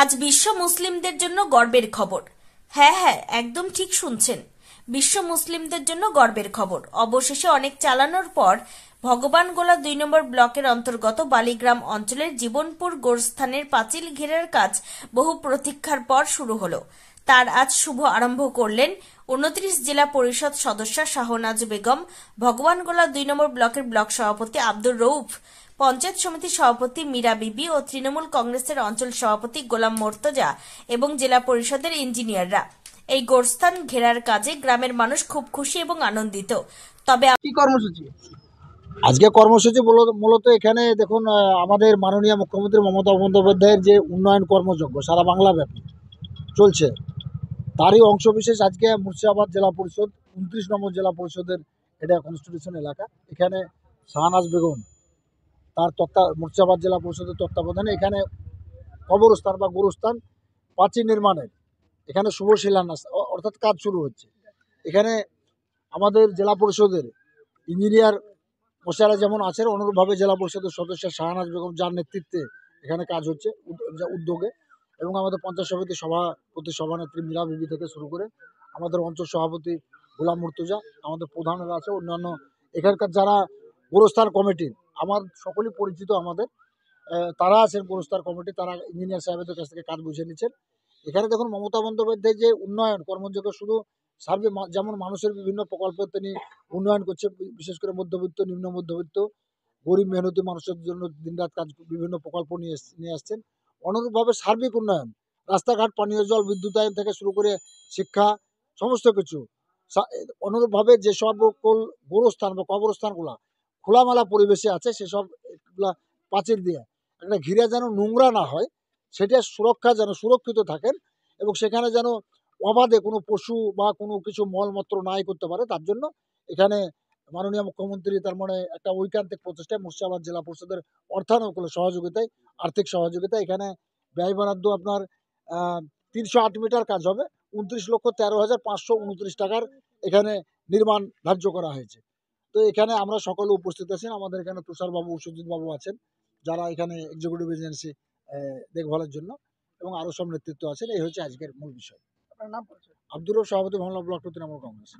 আজ বিশ্ব মুসলিমদের জন্য গর্বের খবর হ্যাঁ হ্যাঁ একদম ঠিক শুনছেন বিশ্ব মুসলিমদের জন্য গর্বের খবর অবশেষে অনেক চালানোর পর ভগবান গোলা দুই নম্বর ব্লকের অন্তর্গত বালিগ্রাম অঞ্চলের জীবনপুর গোরস্থানের পাঁচিল ঘেরার কাজ বহু প্রতীক্ষার পর শুরু হলো তার আজ শুভ আরম্ভ করলেন উনত্রিশ জেলা পরিষদ সদস্যা শাহনাজ বেগম ভগবান গোলা দুই নম্বর ব্লকের ব্লক সভাপতি আব্দুর রৌফ পঞ্চায়েত সমিতির সভাপতি মীরা বিবি ও তৃণমূল কংগ্রেসের অঞ্চল সভাপতি গোলাম মোর্তজা এবং জেলা পরিষদের ইঞ্জিনিয়াররা এই গোরস্থান ঘেরার কাজে গ্রামের মানুষ খুব খুশি এবং আনন্দিত তবে কর্মসূচি আজকে কর্মসূচি মূলত এখানে দেখুন আমাদের মাননীয় মুখ্যমন্ত্রী মমতা বন্দ্যোপাধ্যায়ের যে উন্নয়ন কর্মযজ্ঞ সারা বাংলা ব্যাপী চলছে তারই অংশ বিশেষ আজকে মুর্শিদাবাদ জেলা পরিষদ উনত্রিশ নম্বর জেলা পরিষদের এটা কনস্টিটিউশন এলাকা এখানে শাহনাজ বেগম তার তত্ত্বা মুর্শিদাবাদ জেলা পরিষদের তত্ত্বাবধানে এখানে কবরস্থান বা গুরুস্থান প্রাচীর নির্মাণের এখানে শুভ শিলান্যাস অর্থাৎ কাজ শুরু হচ্ছে এখানে আমাদের জেলা পরিষদের ইঞ্জিনিয়ার মশারা যেমন আছেন অনুরূপভাবে জেলা পরিষদের সদস্য শাহানাজ বেগম যার নেতৃত্বে এখানে কাজ হচ্ছে উদ্যোগে এবং আমাদের পঞ্চায়েত সভাপতি সভাপতি সভানেত্রী মীরা বিবি থেকে শুরু করে আমাদের অঞ্চল সভাপতি গোলাম মুর্তুজা আমাদের প্রধানরা আছে অন্যান্য এখানকার যারা গুরুস্থান কমিটির আমার সকলেই পরিচিত আমাদের তারা আছেন পুরস্কার কমিটি তারা ইঞ্জিনিয়ার সাহেবদের কাছ থেকে কাজ বুঝে নিচ্ছেন এখানে দেখুন মমতা বন্দ্যোপাধ্যায় যে উন্নয়ন কর্মযোগ্য শুধু সার্ভে যেমন মানুষের বিভিন্ন প্রকল্প তিনি উন্নয়ন করছে বিশেষ করে মধ্যবিত্ত নিম্ন মধ্যবিত্ত গরিব মেহনতি মানুষের জন্য দিনরাত কাজ বিভিন্ন প্রকল্প নিয়ে নিয়ে আসছেন অনুরূপভাবে সার্বিক উন্নয়ন রাস্তাঘাট পানীয় জল বিদ্যুতায়ন থেকে শুরু করে শিক্ষা সমস্ত কিছু অনুরূপভাবে যে সকল গোরস্থান বা কবরস্থানগুলা খোলামেলা পরিবেশে আছে সেসব পাঁচের পাঁচিল দিয়ে একটা ঘিরে যেন নোংরা না হয় সেটা সুরক্ষা যেন সুরক্ষিত থাকেন এবং সেখানে যেন অবাধে কোনো পশু বা কোনো কিছু মলমত্র নাই করতে পারে তার জন্য এখানে মাননীয় মুখ্যমন্ত্রী তার মানে একটা ঐকান্তিক প্রচেষ্টায় মুর্শিদাবাদ জেলা পরিষদের অর্থানুকূল সহযোগিতায় আর্থিক সহযোগিতায় এখানে ব্যয় বরাদ্দ আপনার তিনশো আট মিটার কাজ হবে উনত্রিশ লক্ষ তেরো হাজার পাঁচশো উনত্রিশ টাকার এখানে নির্মাণ ধার্য করা হয়েছে তো এখানে আমরা সকলে উপস্থিত আছেন আমাদের এখানে তুষারবাবু সুজিতবাবু আছেন যারা এখানে এক্সিকিউটিভ এজেন্সি দেখভালের জন্য এবং আরও সব নেতৃত্ব আছেন এই হচ্ছে আজকের মূল বিষয় আপনার নাম আব্দুর সভাপতি মহল্লা ব্লক তৃণমূল কংগ্রেস